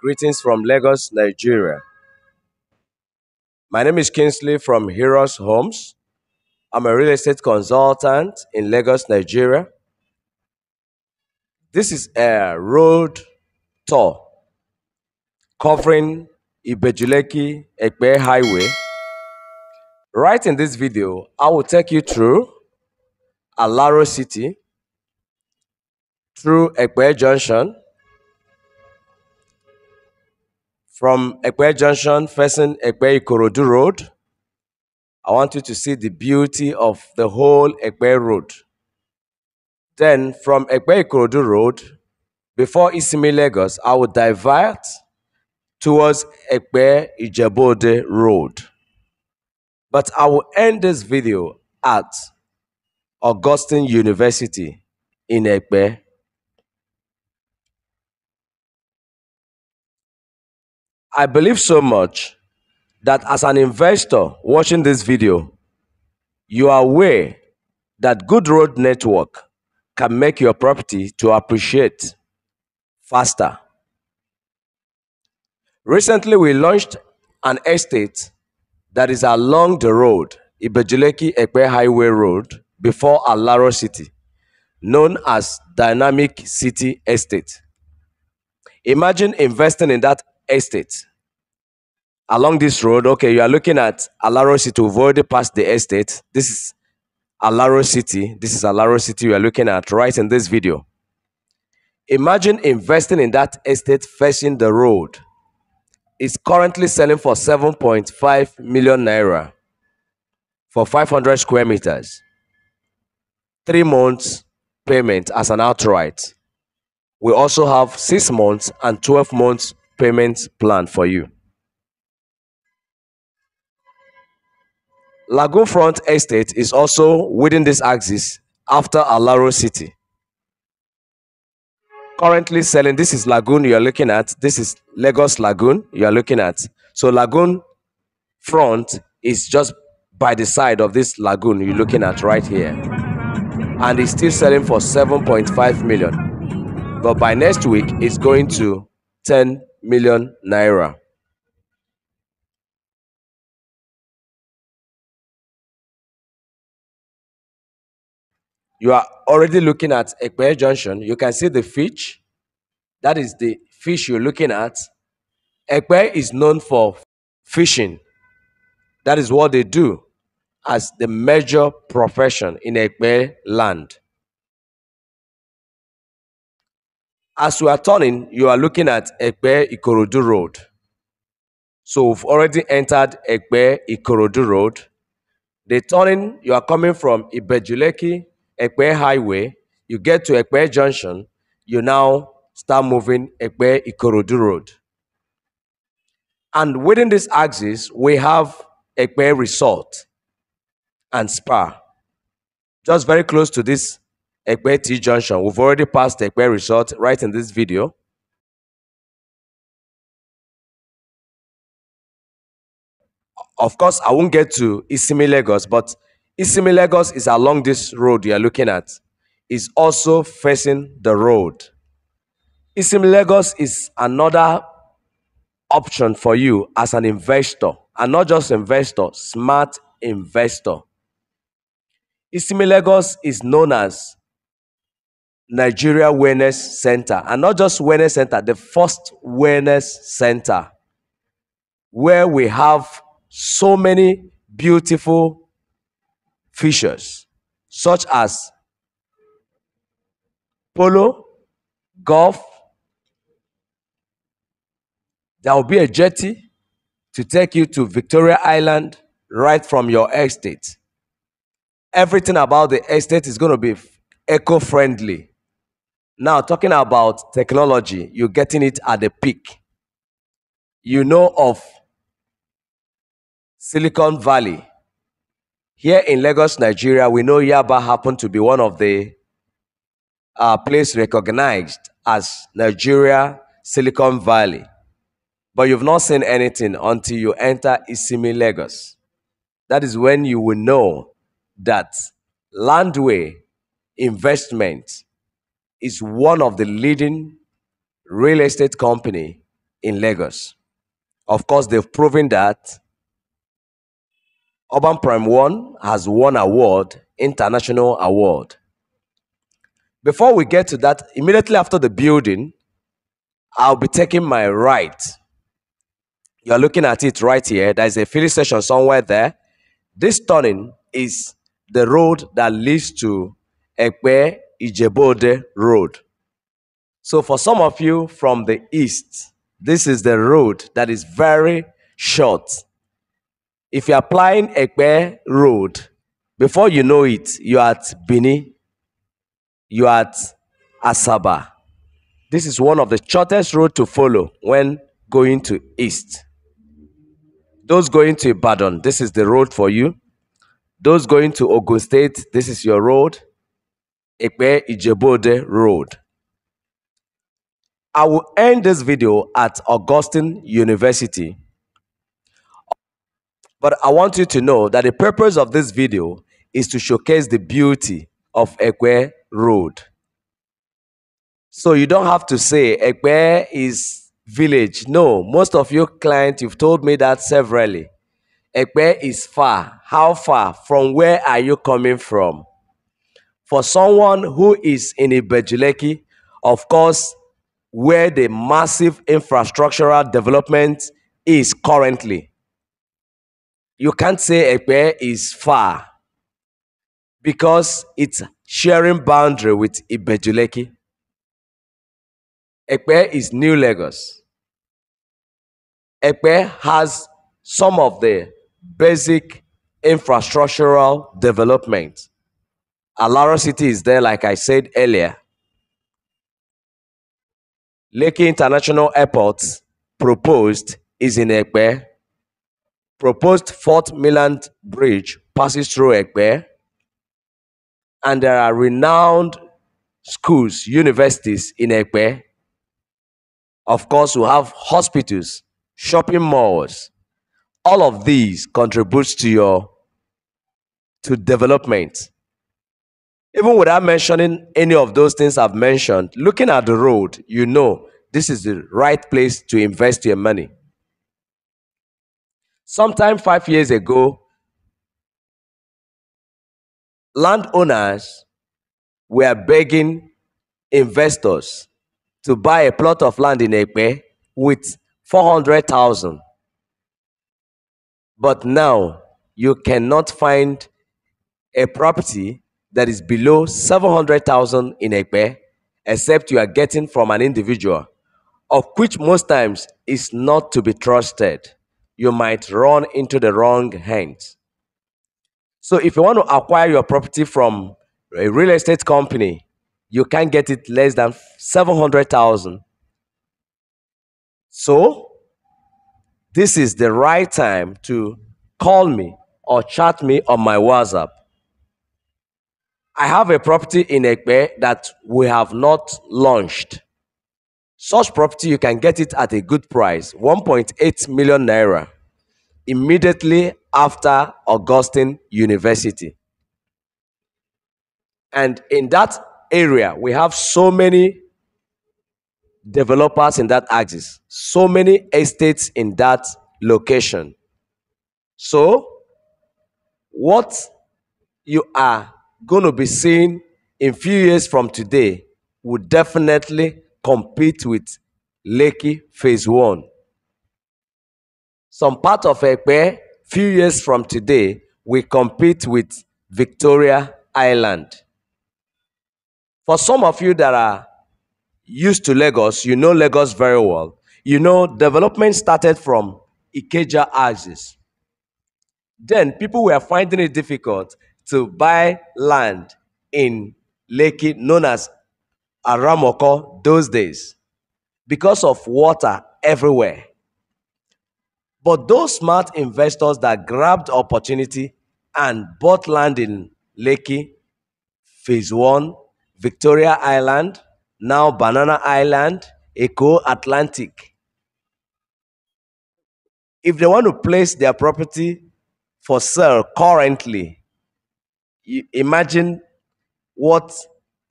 Greetings from Lagos, Nigeria. My name is Kingsley from Heroes Homes. I'm a real estate consultant in Lagos, Nigeria. This is a road tour covering Ibejuleki Ekbe Highway. Right in this video, I will take you through Alaro City, through Ekbe Junction, from Ekwe Junction, facing Ekwe Ikorodu Road. I want you to see the beauty of the whole Ekwe Road. Then from Ekwe Ikorodu Road, before Isimi Lagos, I will divert towards Ekpe Ijebode Road. But I will end this video at Augustine University in Ekpe, I believe so much that as an investor watching this video, you are aware that good road network can make your property to appreciate faster. Recently, we launched an estate that is along the road, Ibejileki Ekwe Highway Road, before Alaro City, known as Dynamic City Estate. Imagine investing in that estate. Along this road, okay, you are looking at Alaro City. We've already passed the estate. This is Alaro City. This is Alaro City you are looking at right in this video. Imagine investing in that estate facing the road. It's currently selling for 7.5 million naira for 500 square meters. Three months payment as an outright. We also have six months and 12 months payments plan for you. Lagoon Front Estate is also within this axis after Alaro City. Currently selling, this is Lagoon you're looking at. This is Lagos Lagoon you're looking at. So Lagoon Front is just by the side of this lagoon you're looking at right here. And it's still selling for 7.5 million. But by next week, it's going to 10 million naira. You are already looking at Ekpe Junction. You can see the fish. That is the fish you're looking at. Ekpe is known for fishing. That is what they do as the major profession in Ekpe land. as we are turning, you are looking at Ekbe Ikorodu Road. So we've already entered Ekbe Ikorodu Road. The turning, you are coming from Ibejuleki, Ekbe Highway. You get to Ekbe Junction. You now start moving Ekbe Ikorodu Road. And within this axis, we have Ekbe Resort and Spa. Just very close to this Ekpe T junction. We've already passed Ekpe result right in this video. Of course, I won't get to Isimi Lagos, but Isimi Lagos is along this road you are looking at. Is also facing the road. Isimi Lagos is another option for you as an investor, and not just investor, smart investor. Isimi Lagos is known as Nigeria Wellness Center. And not just Wellness Center, the first Wellness Center where we have so many beautiful features, such as polo, golf. There will be a jetty to take you to Victoria Island right from your estate. Everything about the estate is going to be eco friendly. Now, talking about technology, you're getting it at the peak. You know of Silicon Valley. Here in Lagos, Nigeria, we know Yaba happened to be one of the uh, places recognized as Nigeria Silicon Valley. But you've not seen anything until you enter Isimi, Lagos. That is when you will know that Landway investment is one of the leading real estate company in Lagos. Of course, they've proven that Urban Prime One has won award, international award. Before we get to that, immediately after the building, I'll be taking my right. You're looking at it right here. There's a filling station somewhere there. This turning is the road that leads to Ekpe Ijebode Road. So, for some of you from the east, this is the road that is very short. If you're applying Ekbe Road, before you know it, you're at Bini, you're at Asaba. This is one of the shortest road to follow when going to east. Those going to Ibadan, this is the road for you. Those going to Ogun State, this is your road. Ekpe Ijebode Road. I will end this video at Augustine University. But I want you to know that the purpose of this video is to showcase the beauty of Ekwe Road. So you don't have to say Ekwe is village. No, most of your clients, you've told me that severally. Ekwe is far. How far? From where are you coming from? for someone who is in Ibejileki, of course, where the massive infrastructural development is currently. You can't say Epe is far because it's sharing boundary with Ibejuleki. Epe is New Lagos. Epe has some of the basic infrastructural development Alara City is there, like I said earlier. Lake International Airport proposed is in Ekpe. Proposed Fort Milland Bridge passes through Ekpe. And there are renowned schools, universities in Ekpe. Of course, we have hospitals, shopping malls. All of these contributes to your to development. Even without mentioning any of those things I've mentioned, looking at the road, you know this is the right place to invest your money. Sometime five years ago, landowners were begging investors to buy a plot of land in Ekpe with 400,000. But now you cannot find a property that is below 700,000 in Ekpe, except you are getting from an individual, of which most times is not to be trusted. You might run into the wrong hands. So if you want to acquire your property from a real estate company, you can get it less than 700,000. So this is the right time to call me or chat me on my WhatsApp I have a property in Ekpe that we have not launched. Such property, you can get it at a good price, 1.8 million naira, immediately after Augustine University. And in that area, we have so many developers in that axis, so many estates in that location. So, what you are going to be seeing in few years from today will definitely compete with Lakey Phase 1. Some part of Ekpe, few years from today, will compete with Victoria Island. For some of you that are used to Lagos, you know Lagos very well. You know, development started from Ikeja axis. Then people were finding it difficult to buy land in Lekki, known as Aramoko those days, because of water everywhere. But those smart investors that grabbed opportunity and bought land in Lekki, Phase 1, Victoria Island, now Banana Island, Eco Atlantic. If they want to place their property for sale currently, imagine what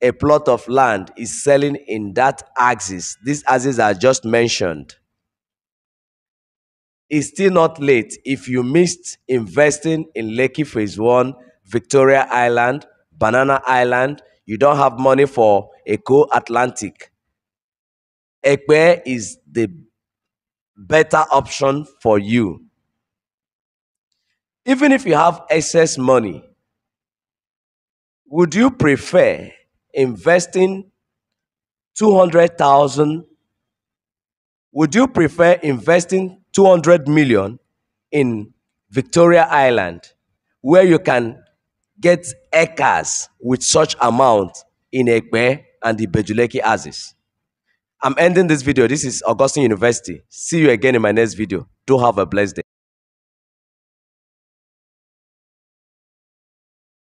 a plot of land is selling in that axis. These axes are just mentioned. It's still not late if you missed investing in Lakey Phase 1, Victoria Island, Banana Island. You don't have money for Eco Atlantic. Ekwe is the better option for you. Even if you have excess money, would you prefer investing 200,000? Would you prefer investing 200 million in Victoria Island where you can get acres with such amount in Ekpe and the Bejuleki Aziz? I'm ending this video. This is Augustine University. See you again in my next video. Do have a blessed day.